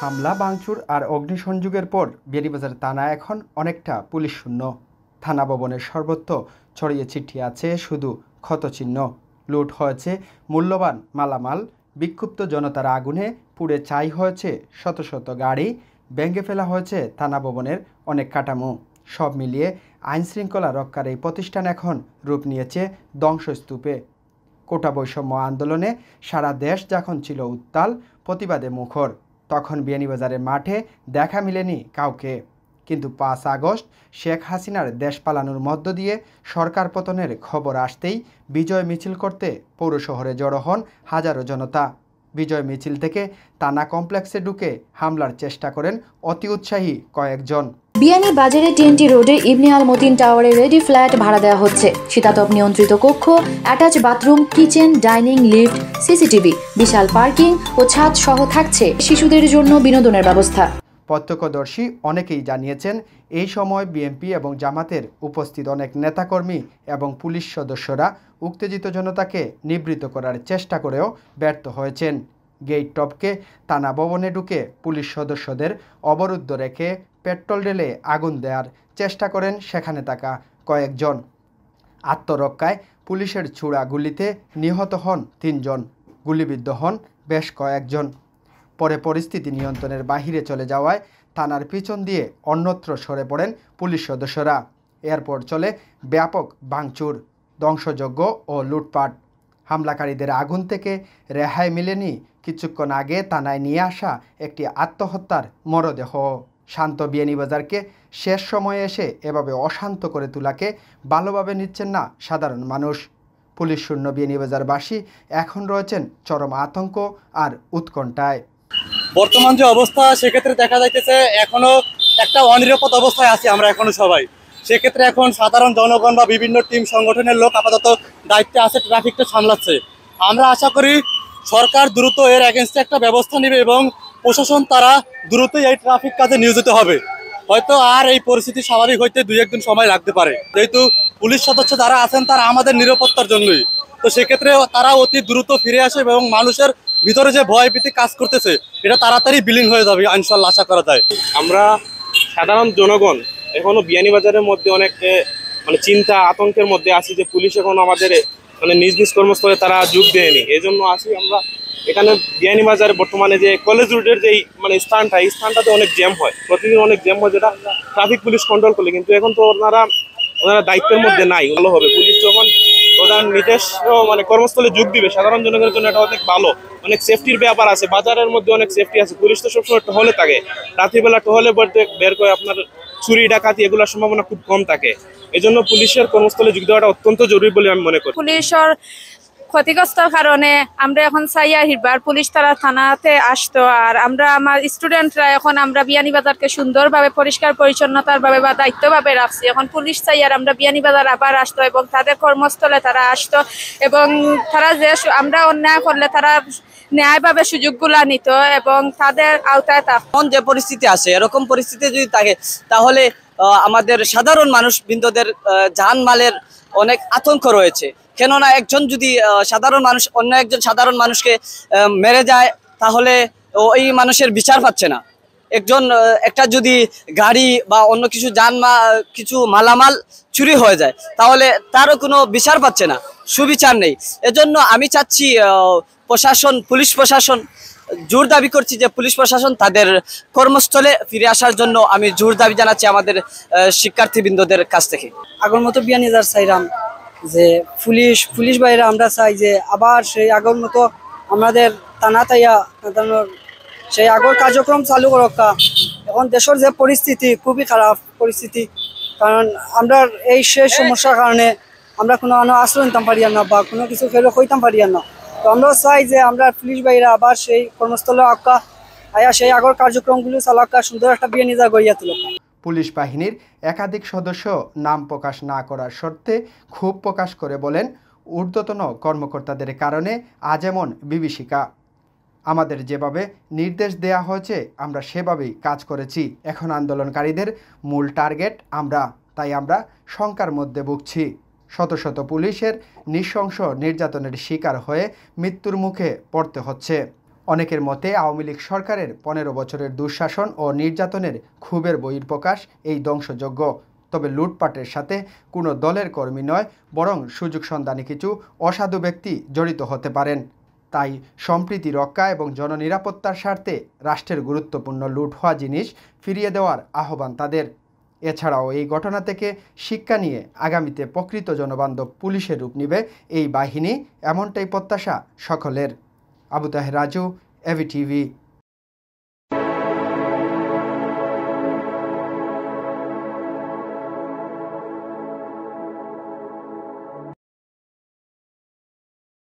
হামলা বাংচুর আর অগ্নিসংযোগের পর বেরিবাজার থানা এখন অনেকটা পুলিশ শূন্য থানা ভবনের সর্বত্র ছড়িয়ে চিঠি আছে শুধু ক্ষতচিহ্ন লুট হয়েছে মূল্যবান মালামাল বিক্ষুব্ধ জনতার আগুনে পুড়ে চাই হয়েছে শত শত গাড়ি ব্যাঙ্গে ফেলা হয়েছে থানা ভবনের অনেক কাঠামো সব মিলিয়ে আইনশৃঙ্খলা রক্ষার এই প্রতিষ্ঠান এখন রূপ নিয়েছে ধ্বংসস্তূপে কোটা বৈষম্য আন্দোলনে সারা দেশ যখন ছিল উত্তাল প্রতিবাদে মুখর তখন বিয়ানীবাজারের মাঠে দেখা মিলেনি কাউকে কিন্তু পাঁচ আগস্ট শেখ হাসিনার দেশ পালানোর মধ্য দিয়ে সরকার পতনের খবর আসতেই বিজয় মিছিল করতে পৌর শহরে জড়ো হন হাজারো জনতা বিজয় মিছিল থেকে তানা কমপ্লেক্সে ঢুকে হামলার চেষ্টা করেন অতি উৎসাহী কয়েকজন বিয়ানি বাজারে টিএনটি রোডে ইবনে আল মতিন টাওয়ারে রেডি ফ্ল্যাট ভাড়া দেওয়া হচ্ছে শীতাতপ নিয়ন্ত্রিত কক্ষ attach bathroom kitchen dining lift CCTV বিশাল পার্কিং ও ছাদ সহ থাকছে শিশুদের জন্য বিনোদনের ব্যবস্থা প্রত্যক্ষদর্শী অনেকেই জানিয়েছেন এই সময় বিএনপি এবং জামাতের উপস্থিত অনেক নেতাকর্মী এবং পুলিশ সদস্যরা উত্তেজিত জনতাকে নিবৃত করার চেষ্টা করেও ব্যর্থ হয়েছেন গেট টপকে থানা ভবনে ঢুকে পুলিশ সদস্যদের অবরুদ্ধ রেখে পেট্রোল ঢেলে আগুন দেওয়ার চেষ্টা করেন সেখানে থাকা কয়েকজন আত্মরক্ষায় পুলিশের ছুড়া গুলিতে নিহত হন তিনজন গুলিবিদ্ধ হন বেশ কয়েকজন পরে পরিস্থিতি নিয়ন্ত্রণের বাহিরে চলে যাওয়ায় থানার পিছন দিয়ে অন্যত্র সরে পড়েন পুলিশ সদস্যরা এরপর চলে ব্যাপক ভাঙচুর ধ্বংসযজ্ঞ ও লুটপাট হামলাকারীদের আগুন থেকে রেহাই মেলেনি কিছুক্ষণ আগে থানায় নিয়ে আসা একটি আত্মহত্যার মরদেহ শান্ত বিয়ানীবাজারকে শেষ সময়ে এসে এভাবে অশান্ত করে তোলাকে ভালোভাবে নিচ্ছেন না সাধারণ মানুষ পুলিশ শূন্য বিয়ানীবাজারবাসী এখন রয়েছেন চরম আতঙ্ক আর উৎকণ্ঠায় বর্তমান যে অবস্থা সেক্ষেত্রে দেখা যাইতেছে এখনও একটা অনিরাপদ অবস্থায় আছি আমরা এখনও সবাই সেক্ষেত্রে এখন সাধারণ জনগণ বা বিভিন্ন টিম সংগঠনের লোক আপাতত দায়িত্বে আছে ট্রাফিকটা সামলাচ্ছে আমরা আশা করি সরকার দ্রুত এর অ্যাগেনস্টে একটা ব্যবস্থা নেবে এবং প্রশাসন তারা দ্রুতই এই ট্রাফিক কাজে নিয়োজিত হবে হয়তো আর এই পরিস্থিতি স্বাভাবিক হইতে দুই একদিন সময় লাগতে পারে যেহেতু পুলিশ সদস্য যারা আছেন তারা আমাদের নিরাপত্তার জন্যই তো সেক্ষেত্রে তারা অতি দ্রুত ফিরে আসে এবং মানুষের ভিতরে যে ভয় ভীতি কাজ করতেছে এটা তাড়াতাড়ি বিলীন হয়ে যাবে ইনশাল্লাহ আশা করা যায় আমরা সাধারণ জনগণ এখনো বিয়ানীবাজারের মধ্যে অনেক মানে চিন্তা আতঙ্কের মধ্যে আছি যে পুলিশ এখন আমাদের মানে নিজ নিজ কর্মস্থলে তারা যোগ দেয়নি এই জন্য আসি আমরা এখানে বিয়ানীবাজার বর্তমানে যে কলেজ রোডের যে মানে স্থানটা এই স্থানটাতে অনেক জ্যাম হয় প্রতিদিন অনেক জ্যাম হয় যেটা ট্রাফিক পুলিশ কন্ট্রোল করলে কিন্তু এখন তো ওনারা ওনারা দায়িত্বের মধ্যে নাই ভালো হবে পুলিশ প্রধান নিজস্ব মানে কর্মস্থলে যোগ দিবে সাধারণ জনগণের জন্য এটা অনেক ভালো অনেক সেফটির ব্যাপার আছে বাজারের মধ্যে অনেক সেফটি আছে পুলিশ তো সবসময় টহলে থাকে রাত্রিবেলা টহলে বের করে আপনার চুরি ডাকাতি এগুলোর সম্ভাবনা খুব কম থাকে এজন্য পুলিশের কর্মস্থলে যোগ দেওয়াটা অত্যন্ত জরুরি বলে আমি মনে করি পুলিশের ক্ষতিগ্রস্তর কারণে আমরা এখন চাইয়া হিরবার পুলিশ তারা থানাতে আসতো আর আমরা আমার স্টুডেন্টরা এখন আমরা বিয়ানীবাজারকে সুন্দরভাবে পরিষ্কার পরিচ্ছন্নতারভাবে বা দায়িত্বভাবে রাখছি এখন পুলিশ সাইয়ার আমরা বিয়ানীবাজার আবার আসতো এবং তাদের কর্মস্থলে তারা আসতো এবং তারা যে আমরা অন্যায় করলে তারা ন্যায়ভাবে সুযোগগুলা নিত এবং তাদের আওতায় তা যে পরিস্থিতি আছে এরকম পরিস্থিতি যদি থাকে তাহলে আমাদের সাধারণ মানুষ বৃন্দদের মালের অনেক আতঙ্ক রয়েছে কেননা একজন যদি সাধারণ মানুষ অন্য একজন সাধারণ মানুষকে মেরে যায় তাহলে ওই মানুষের বিচার পাচ্ছে না একজন একটা যদি গাড়ি বা অন্য কিছু যান কিছু মালামাল চুরি হয়ে যায় তাহলে তারও কোনো বিচার পাচ্ছে না সুবিচার নেই এজন্য আমি চাচ্ছি প্রশাসন পুলিশ প্রশাসন জোর দাবি করছি যে পুলিশ প্রশাসন তাদের কর্মস্থলে ফিরে আসার জন্য আমি জোর দাবি জানাচ্ছি আমাদের শিক্ষার্থীবৃন্দদের কাছ থেকে আগর মতো বিয়ানিজার সাইরাম যে পুলিশ পুলিশ বাইরে আমরা চাই যে আবার সেই আগর মতো আমাদের টানা তাইয়া সেই আগর কার্যক্রম চালু করক্কা এখন দেশের যে পরিস্থিতি খুবই খারাপ পরিস্থিতি কারণ আমরা এই শেষ সমস্যার কারণে আমরা কোনো আনো আশ্রয় নিতাম পারি না বা কোনো কিছু ফেরত হইতাম পারি না তো আমরা চাই যে আমরা পুলিশ বাইরে আবার সেই কর্মস্থলে আক্কা আয়া সেই আগর কার্যক্রমগুলো চালাক্কা সুন্দর একটা বিয়ে নিজা গড়িয়া তুলক্কা পুলিশ বাহিনীর একাধিক সদস্য নাম প্রকাশ না করার শর্তে ক্ষোভ প্রকাশ করে বলেন ঊর্ধ্বতন কর্মকর্তাদের কারণে আজ এমন বিভীষিকা আমাদের যেভাবে নির্দেশ দেয়া হয়েছে আমরা সেভাবেই কাজ করেছি এখন আন্দোলনকারীদের মূল টার্গেট আমরা তাই আমরা শঙ্কার মধ্যে ভুগছি শত শত পুলিশের নৃশংস নির্যাতনের শিকার হয়ে মৃত্যুর মুখে পড়তে হচ্ছে অনেকের মতে আওয়ামী লীগ সরকারের পনেরো বছরের দুঃশাসন ও নির্যাতনের ক্ষোভের বহির্প্রকাশ এই ধ্বংসযজ্ঞ তবে লুটপাটের সাথে কোনো দলের কর্মী নয় বরং সুযোগ সন্ধানে কিছু অসাধু ব্যক্তি জড়িত হতে পারেন তাই সম্প্রীতি রক্ষা এবং জননিরাপত্তার স্বার্থে রাষ্ট্রের গুরুত্বপূর্ণ লুট হওয়া জিনিস ফিরিয়ে দেওয়ার আহ্বান তাদের এছাড়াও এই ঘটনা থেকে শিক্ষা নিয়ে আগামীতে প্রকৃত জনবান্ধব পুলিশের রূপ নিবে এই বাহিনী এমনটাই প্রত্যাশা সকলের अबू तहराजो एवी टी